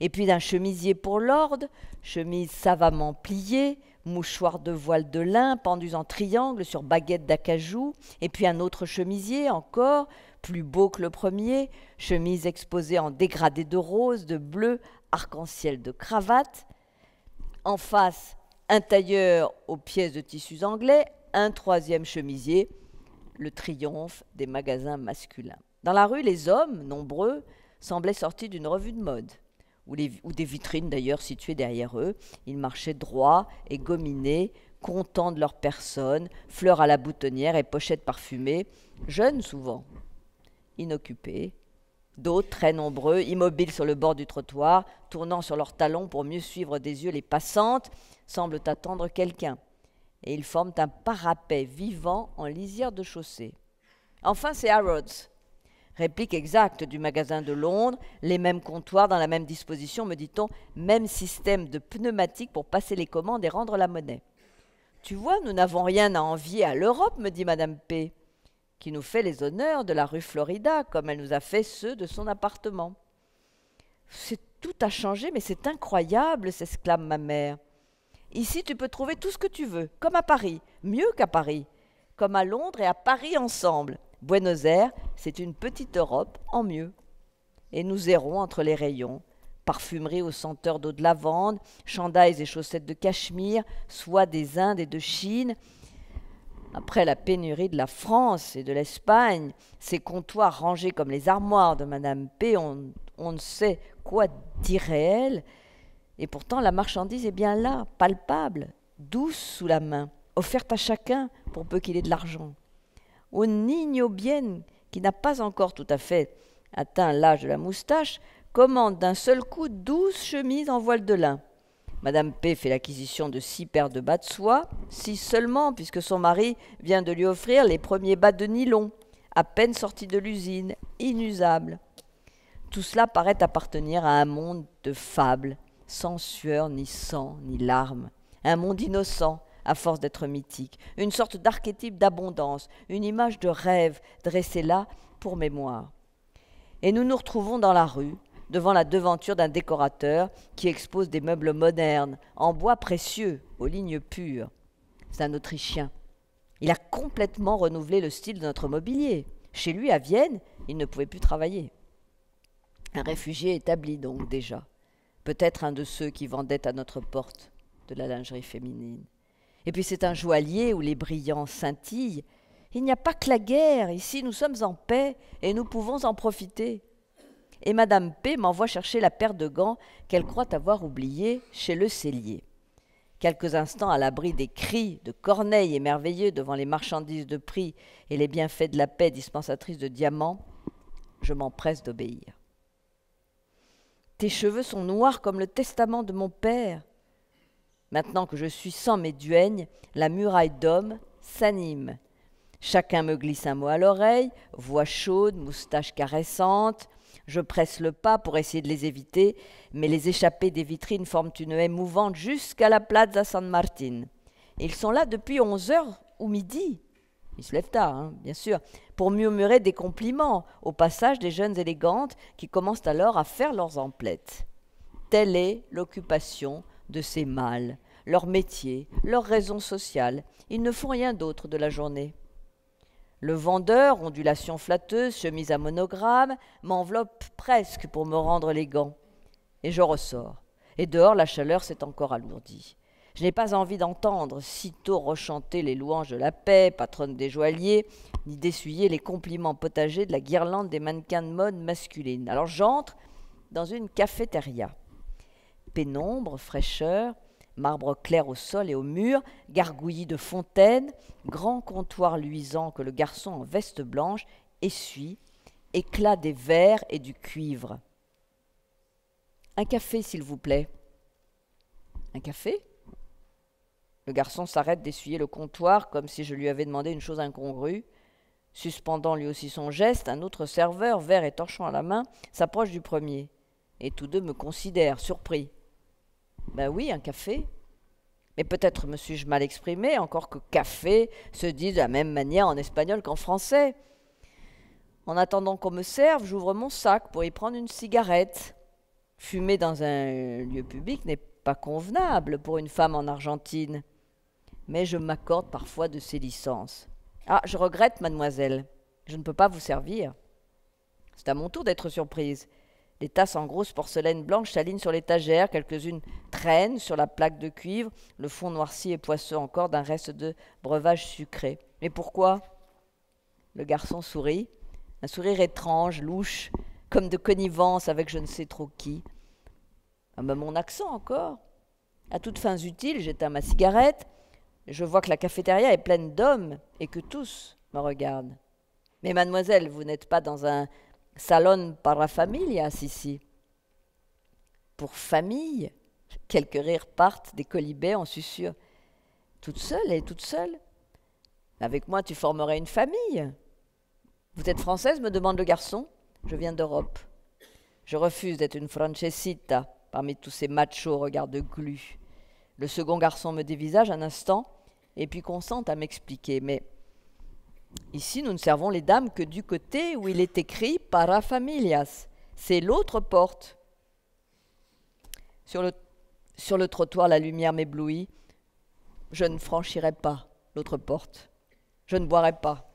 Et puis d'un chemisier pour l'ordre, chemise savamment pliée, mouchoir de voile de lin pendus en triangle sur baguette d'acajou, et puis un autre chemisier encore, plus beau que le premier, chemise exposée en dégradé de rose, de bleu, arc-en-ciel de cravate. En face, un tailleur aux pièces de tissus anglais, un troisième chemisier, le triomphe des magasins masculins. Dans la rue, les hommes, nombreux, semblaient sortis d'une revue de mode ou, des vitrines d'ailleurs situées derrière eux. Ils marchaient droits et gominés, contents de leur personne, fleurs à la boutonnière et pochettes parfumées, jeunes souvent, inoccupés, d'autres très nombreux, immobiles sur le bord du trottoir, tournant sur leurs talons pour mieux suivre des yeux les passantes, semblent attendre quelqu'un. Et ils forment un parapet vivant en lisière de chaussée. Enfin, c'est Harrods, Réplique exacte du magasin de Londres, les mêmes comptoirs dans la même disposition, me dit-on, même système de pneumatique pour passer les commandes et rendre la monnaie. Tu vois, nous n'avons rien à envier à l'Europe, me dit Madame P, qui nous fait les honneurs de la rue Florida, comme elle nous a fait ceux de son appartement. C'est tout a changé, mais c'est incroyable, s'exclame ma mère. Ici, tu peux trouver tout ce que tu veux, comme à Paris, mieux qu'à Paris, comme à Londres et à Paris ensemble. Buenos Aires, c'est une petite Europe en mieux. Et nous errons entre les rayons, Parfumerie aux senteurs d'eau de lavande, chandails et chaussettes de cachemire, soie des Indes et de Chine. Après la pénurie de la France et de l'Espagne, ces comptoirs rangés comme les armoires de Madame P, on, on ne sait quoi d'irréel. Et pourtant, la marchandise est bien là, palpable, douce sous la main, offerte à chacun pour peu qu'il ait de l'argent au niño qui n'a pas encore tout à fait atteint l'âge de la moustache, commande d'un seul coup douze chemises en voile de lin. Madame P fait l'acquisition de six paires de bas de soie, six seulement, puisque son mari vient de lui offrir les premiers bas de nylon, à peine sortis de l'usine, inusables. Tout cela paraît appartenir à un monde de fables, sans sueur, ni sang, ni larmes, un monde innocent, à force d'être mythique, une sorte d'archétype d'abondance, une image de rêve dressée là pour mémoire. Et nous nous retrouvons dans la rue, devant la devanture d'un décorateur qui expose des meubles modernes, en bois précieux, aux lignes pures. C'est un Autrichien. Il a complètement renouvelé le style de notre mobilier. Chez lui, à Vienne, il ne pouvait plus travailler. Un réfugié établi donc déjà. Peut-être un de ceux qui vendaient à notre porte de la lingerie féminine. Et puis c'est un joaillier où les brillants scintillent. Il n'y a pas que la guerre, ici nous sommes en paix et nous pouvons en profiter. Et Madame P m'envoie chercher la paire de gants qu'elle croit avoir oubliée chez le cellier. Quelques instants à l'abri des cris de Corneille merveilleux devant les marchandises de prix et les bienfaits de la paix dispensatrice de diamants, je m'empresse d'obéir. Tes cheveux sont noirs comme le testament de mon père, Maintenant que je suis sans mes duègnes, la muraille d'hommes s'anime. Chacun me glisse un mot à l'oreille, voix chaude, moustache caressante. Je presse le pas pour essayer de les éviter, mais les échappées des vitrines forment une haie mouvante jusqu'à la Plaza San Martin. ils sont là depuis 11 heures ou midi. Ils se lèvent tard, hein, bien sûr, pour murmurer des compliments au passage des jeunes élégantes qui commencent alors à faire leurs emplettes. Telle est l'occupation de ces mâles leur métier, leurs raisons sociales. Ils ne font rien d'autre de la journée. Le vendeur, ondulation flatteuse, chemise à monogramme, m'enveloppe presque pour me rendre les gants. Et je ressors. Et dehors, la chaleur s'est encore alourdie. Je n'ai pas envie d'entendre sitôt rechanter les louanges de la paix, patronne des joailliers, ni d'essuyer les compliments potagers de la guirlande des mannequins de mode masculine. Alors j'entre dans une cafétéria. Pénombre, fraîcheur, marbre clair au sol et au mur, gargouillis de fontaines, grand comptoir luisant que le garçon en veste blanche essuie, éclat des verres et du cuivre. Un café, s'il vous plaît. Un café Le garçon s'arrête d'essuyer le comptoir comme si je lui avais demandé une chose incongrue. Suspendant lui aussi son geste, un autre serveur, verre et torchon à la main, s'approche du premier. Et tous deux me considèrent, surpris. Ben oui, un café. Mais peut-être me suis-je mal exprimé, encore que café se dit de la même manière en espagnol qu'en français. En attendant qu'on me serve, j'ouvre mon sac pour y prendre une cigarette. Fumer dans un lieu public n'est pas convenable pour une femme en Argentine. Mais je m'accorde parfois de ces licences. Ah, je regrette, mademoiselle, je ne peux pas vous servir. C'est à mon tour d'être surprise. Les tasses en grosse porcelaine blanche s'alignent sur l'étagère, quelques-unes traînent sur la plaque de cuivre, le fond noirci et poisseux encore d'un reste de breuvage sucré. Mais pourquoi Le garçon sourit, un sourire étrange, louche, comme de connivence avec je ne sais trop qui. Ah ben, mon accent encore. À toutes fins utiles, j'éteins ma cigarette. Je vois que la cafétéria est pleine d'hommes et que tous me regardent. Mais mademoiselle, vous n'êtes pas dans un Salon para familias hein, ici. Pour famille, quelques rires partent des colibets en susurre. Toute seule et toute seule. Avec moi, tu formerais une famille. Vous êtes française me demande le garçon. Je viens d'Europe. Je refuse d'être une francesita parmi tous ces machos regards de glu. Le second garçon me dévisage un instant et puis consente à m'expliquer. Mais Ici, nous ne servons les dames que du côté où il est écrit para familias. C'est l'autre porte. Sur le, sur le trottoir, la lumière m'éblouit. Je ne franchirai pas l'autre porte. Je ne boirai pas.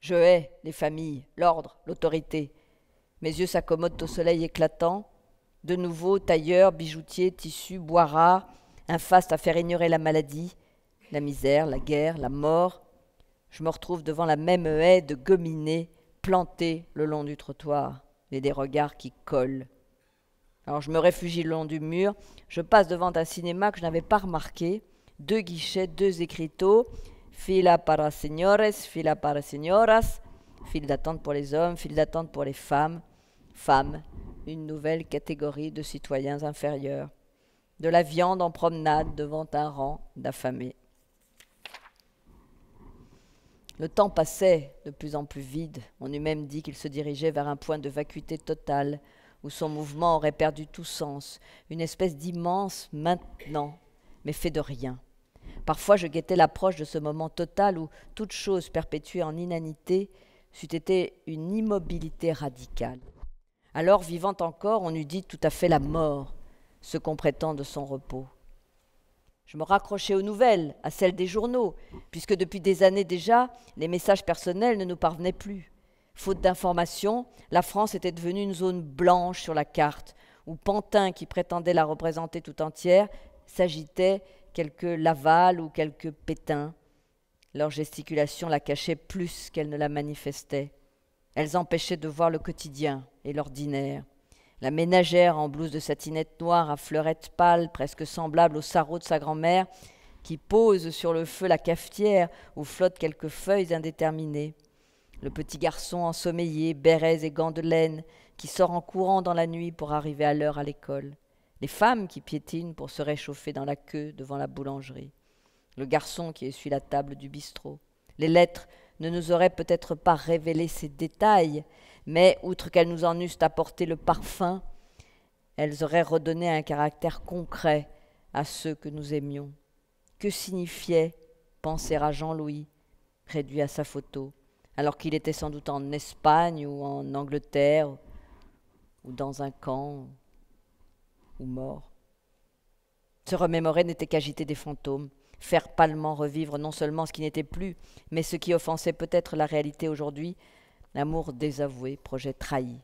Je hais les familles, l'ordre, l'autorité. Mes yeux s'accommodent au soleil éclatant. De nouveau, tailleurs, bijoutiers, tissus, bois un faste à faire ignorer la maladie, la misère, la guerre, la mort, je me retrouve devant la même haie de gominées plantées le long du trottoir et des regards qui collent. Alors je me réfugie le long du mur, je passe devant un cinéma que je n'avais pas remarqué, deux guichets, deux écriteaux, fila para señores, fila para señoras, file d'attente pour les hommes, file d'attente pour les femmes, femmes, une nouvelle catégorie de citoyens inférieurs, de la viande en promenade devant un rang d'affamés. Le temps passait de plus en plus vide. On eût même dit qu'il se dirigeait vers un point de vacuité totale, où son mouvement aurait perdu tout sens, une espèce d'immense maintenant, mais fait de rien. Parfois je guettais l'approche de ce moment total où toute chose perpétuée en inanité c'eût été une immobilité radicale. Alors, vivant encore, on eût dit tout à fait la mort, ce qu'on prétend de son repos. Je me raccrochais aux nouvelles, à celles des journaux, puisque depuis des années déjà, les messages personnels ne nous parvenaient plus. Faute d'informations, la France était devenue une zone blanche sur la carte, où Pantin, qui prétendait la représenter tout entière, s'agitait quelques Laval ou quelques Pétain. Leur gesticulation la cachait plus qu'elle ne la manifestait. Elles empêchaient de voir le quotidien et l'ordinaire. La ménagère en blouse de satinette noire à fleurettes pâles, presque semblable au sarrau de sa grand-mère, qui pose sur le feu la cafetière où flottent quelques feuilles indéterminées. Le petit garçon ensommeillé, bérets et gants de laine, qui sort en courant dans la nuit pour arriver à l'heure à l'école. Les femmes qui piétinent pour se réchauffer dans la queue devant la boulangerie. Le garçon qui essuie la table du bistrot. Les lettres ne nous auraient peut-être pas révélé ces détails, mais outre qu'elles nous en eussent apporté le parfum, elles auraient redonné un caractère concret à ceux que nous aimions. Que signifiait penser à Jean-Louis, réduit à sa photo, alors qu'il était sans doute en Espagne ou en Angleterre, ou dans un camp, ou mort Se remémorer n'était qu'agiter des fantômes, faire pâlement revivre non seulement ce qui n'était plus, mais ce qui offensait peut-être la réalité aujourd'hui, L'amour désavoué, projet trahi.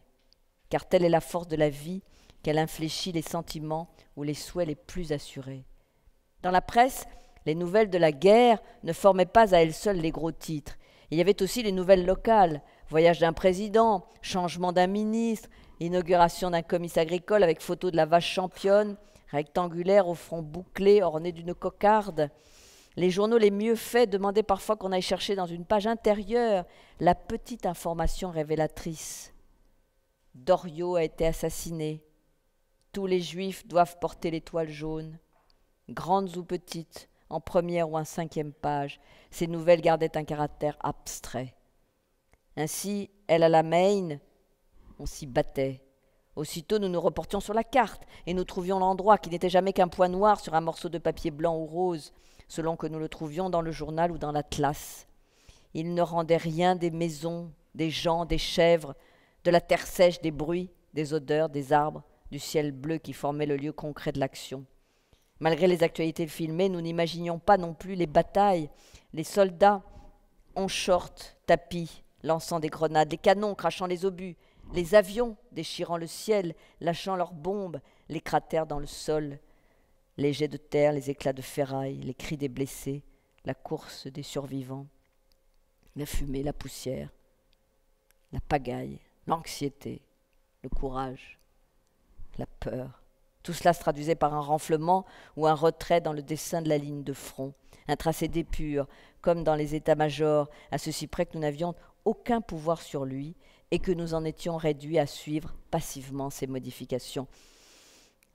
Car telle est la force de la vie qu'elle infléchit les sentiments ou les souhaits les plus assurés. Dans la presse, les nouvelles de la guerre ne formaient pas à elles seules les gros titres. Il y avait aussi les nouvelles locales, voyage d'un président, changement d'un ministre, inauguration d'un comice agricole avec photo de la vache championne, rectangulaire au front bouclé, orné d'une cocarde, les journaux les mieux faits demandaient parfois qu'on aille chercher dans une page intérieure la petite information révélatrice. Doriot a été assassiné. Tous les juifs doivent porter l'étoile jaune. Grandes ou petites, en première ou en cinquième page, ces nouvelles gardaient un caractère abstrait. Ainsi, elle à la main, on s'y battait. Aussitôt, nous nous reportions sur la carte et nous trouvions l'endroit qui n'était jamais qu'un point noir sur un morceau de papier blanc ou rose selon que nous le trouvions dans le journal ou dans l'Atlas. Il ne rendait rien des maisons, des gens, des chèvres, de la terre sèche, des bruits, des odeurs, des arbres, du ciel bleu qui formait le lieu concret de l'action. Malgré les actualités filmées, nous n'imaginions pas non plus les batailles, les soldats en short, tapis, lançant des grenades, les canons crachant les obus, les avions déchirant le ciel, lâchant leurs bombes, les cratères dans le sol, les jets de terre, les éclats de ferraille, les cris des blessés, la course des survivants, la fumée, la poussière, la pagaille, l'anxiété, le courage, la peur. Tout cela se traduisait par un renflement ou un retrait dans le dessin de la ligne de front, un tracé d'épure, comme dans les états-majors, à ceci près que nous n'avions aucun pouvoir sur lui et que nous en étions réduits à suivre passivement ces modifications.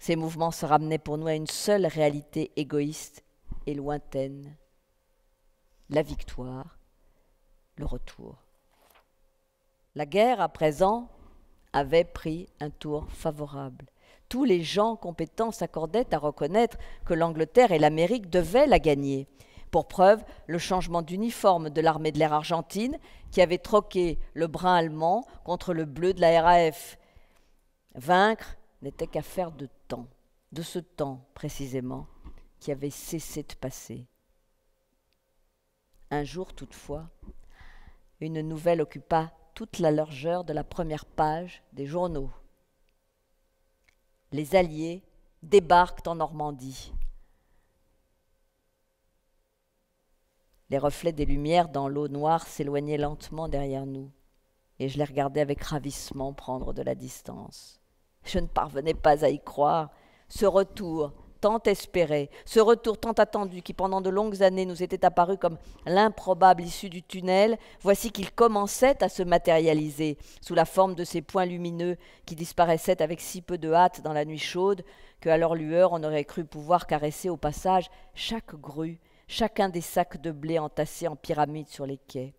Ces mouvements se ramenaient pour nous à une seule réalité égoïste et lointaine, la victoire, le retour. La guerre, à présent, avait pris un tour favorable. Tous les gens compétents s'accordaient à reconnaître que l'Angleterre et l'Amérique devaient la gagner. Pour preuve, le changement d'uniforme de l'armée de l'air argentine, qui avait troqué le brun allemand contre le bleu de la RAF. Vaincre, n'était qu'affaire de temps, de ce temps précisément qui avait cessé de passer. Un jour toutefois, une nouvelle occupa toute la largeur de la première page des journaux. Les Alliés débarquent en Normandie. Les reflets des lumières dans l'eau noire s'éloignaient lentement derrière nous, et je les regardais avec ravissement prendre de la distance. Je ne parvenais pas à y croire. Ce retour tant espéré, ce retour tant attendu qui pendant de longues années nous était apparu comme l'improbable issue du tunnel, voici qu'il commençait à se matérialiser sous la forme de ces points lumineux qui disparaissaient avec si peu de hâte dans la nuit chaude que à leur lueur on aurait cru pouvoir caresser au passage chaque grue, chacun des sacs de blé entassés en pyramide sur les quais.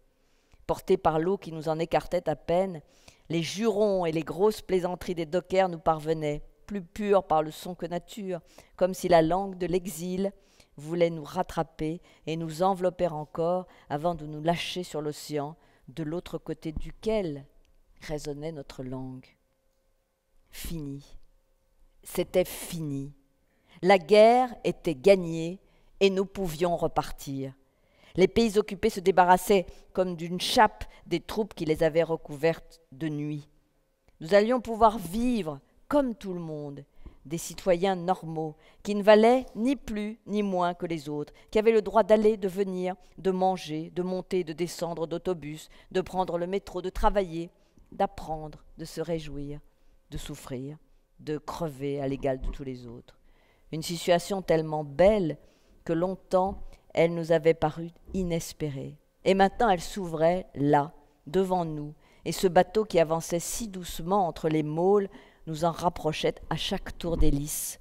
Portés par l'eau qui nous en écartait à peine, les jurons et les grosses plaisanteries des dockers nous parvenaient, plus purs par le son que nature, comme si la langue de l'exil voulait nous rattraper et nous envelopper encore avant de nous lâcher sur l'océan, de l'autre côté duquel résonnait notre langue. Fini. C'était fini. La guerre était gagnée et nous pouvions repartir. Les pays occupés se débarrassaient comme d'une chape des troupes qui les avaient recouvertes de nuit. Nous allions pouvoir vivre, comme tout le monde, des citoyens normaux, qui ne valaient ni plus ni moins que les autres, qui avaient le droit d'aller, de venir, de manger, de monter, de descendre d'autobus, de prendre le métro, de travailler, d'apprendre, de se réjouir, de souffrir, de crever à l'égal de tous les autres. Une situation tellement belle que longtemps elle nous avait paru inespérée. Et maintenant elle s'ouvrait là, devant nous, et ce bateau qui avançait si doucement entre les môles nous en rapprochait à chaque tour d'hélice.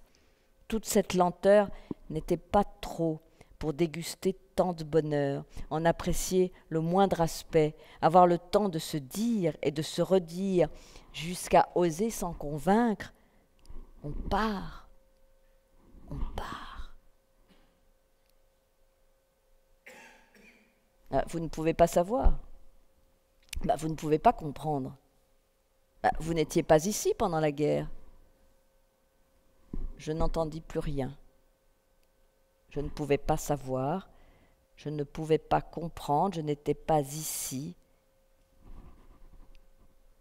Toute cette lenteur n'était pas trop pour déguster tant de bonheur, en apprécier le moindre aspect, avoir le temps de se dire et de se redire, jusqu'à oser s'en convaincre, on part, on part. Euh, vous ne pouvez pas savoir. Bah, vous ne pouvez pas comprendre. Bah, vous n'étiez pas ici pendant la guerre. Je n'entendis plus rien. Je ne pouvais pas savoir. Je ne pouvais pas comprendre. Je n'étais pas ici.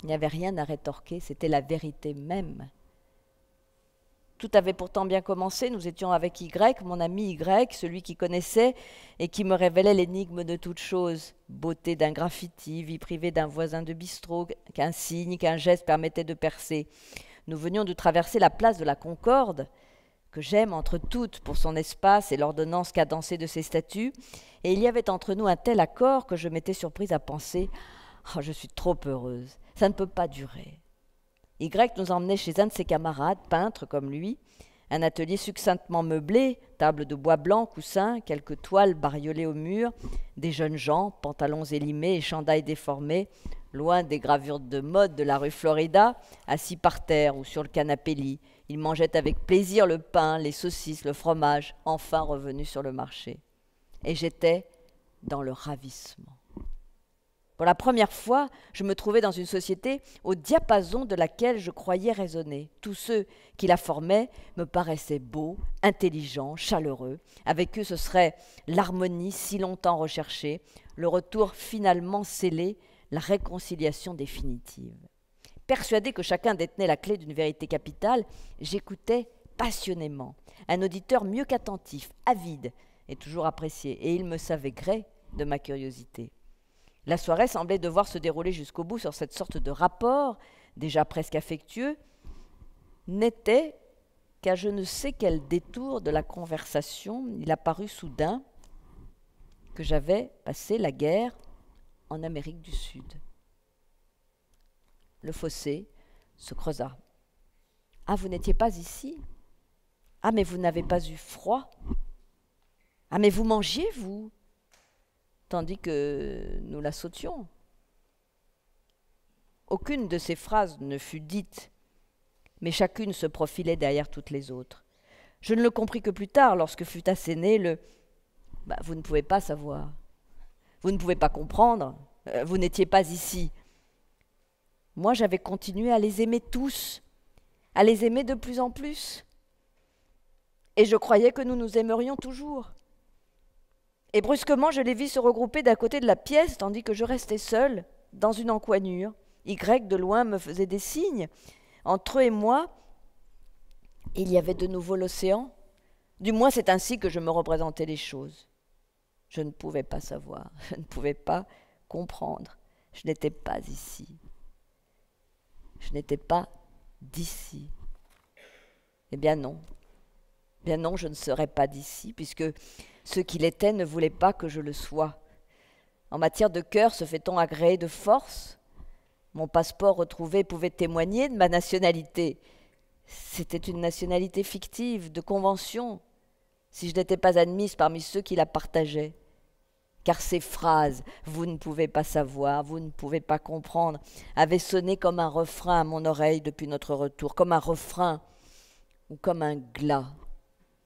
Il n'y avait rien à rétorquer. C'était la vérité même. Tout avait pourtant bien commencé, nous étions avec Y, mon ami Y, celui qui connaissait et qui me révélait l'énigme de toute chose. Beauté d'un graffiti, vie privée d'un voisin de bistrot, qu'un signe, qu'un geste permettait de percer. Nous venions de traverser la place de la Concorde, que j'aime entre toutes pour son espace et l'ordonnance cadencée de ses statues, et il y avait entre nous un tel accord que je m'étais surprise à penser ah, Je suis trop heureuse, ça ne peut pas durer. Y nous emmenait chez un de ses camarades, peintre comme lui, un atelier succinctement meublé, table de bois blanc, coussins, quelques toiles bariolées au mur, des jeunes gens, pantalons élimés et chandails déformés, loin des gravures de mode de la rue Florida, assis par terre ou sur le canapé lit. Ils mangeaient avec plaisir le pain, les saucisses, le fromage, enfin revenus sur le marché. Et j'étais dans le ravissement. Pour la première fois, je me trouvais dans une société au diapason de laquelle je croyais raisonner. Tous ceux qui la formaient me paraissaient beaux, intelligents, chaleureux. Avec eux, ce serait l'harmonie si longtemps recherchée, le retour finalement scellé, la réconciliation définitive. Persuadé que chacun détenait la clé d'une vérité capitale, j'écoutais passionnément, un auditeur mieux qu'attentif, avide et toujours apprécié, et il me savait gré de ma curiosité. La soirée semblait devoir se dérouler jusqu'au bout sur cette sorte de rapport, déjà presque affectueux, n'était qu'à je ne sais quel détour de la conversation, il apparut soudain que j'avais passé la guerre en Amérique du Sud. Le fossé se creusa. Ah, vous n'étiez pas ici Ah, mais vous n'avez pas eu froid Ah, mais vous mangiez, vous tandis que nous la sautions. Aucune de ces phrases ne fut dite, mais chacune se profilait derrière toutes les autres. Je ne le compris que plus tard, lorsque fut asséné le bah, Vous ne pouvez pas savoir, vous ne pouvez pas comprendre, euh, vous n'étiez pas ici. Moi, j'avais continué à les aimer tous, à les aimer de plus en plus. Et je croyais que nous nous aimerions toujours. Et brusquement, je les vis se regrouper d'à côté de la pièce, tandis que je restais seule, dans une encoignure. Y, de loin, me faisait des signes. Entre eux et moi, il y avait de nouveau l'océan. Du moins, c'est ainsi que je me représentais les choses. Je ne pouvais pas savoir, je ne pouvais pas comprendre. Je n'étais pas ici. Je n'étais pas d'ici. Eh bien non, Bien non, je ne serais pas d'ici, puisque ce qu'il était ne voulait pas que je le sois. En matière de cœur, se fait-on agréer de force Mon passeport retrouvé pouvait témoigner de ma nationalité. C'était une nationalité fictive, de convention, si je n'étais pas admise parmi ceux qui la partageaient. Car ces phrases, vous ne pouvez pas savoir, vous ne pouvez pas comprendre, avaient sonné comme un refrain à mon oreille depuis notre retour, comme un refrain ou comme un glas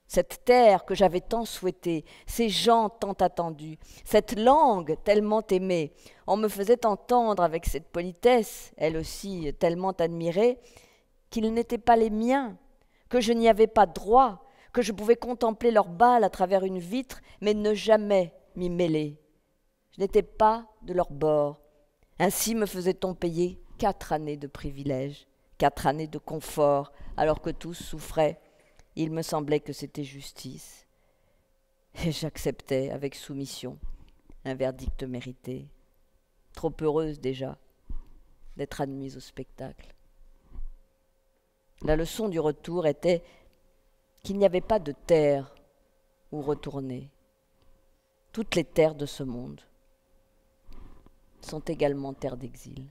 cette terre que j'avais tant souhaitée, ces gens tant attendus, cette langue tellement aimée. On me faisait entendre avec cette politesse, elle aussi tellement admirée, qu'ils n'étaient pas les miens, que je n'y avais pas droit, que je pouvais contempler leurs balles à travers une vitre, mais ne jamais m'y mêler. Je n'étais pas de leur bord. Ainsi me faisait-on payer quatre années de privilèges, quatre années de confort, alors que tous souffraient il me semblait que c'était justice. Et j'acceptais avec soumission un verdict mérité, trop heureuse déjà d'être admise au spectacle. La leçon du retour était qu'il n'y avait pas de terre où retourner. Toutes les terres de ce monde sont également terres d'exil.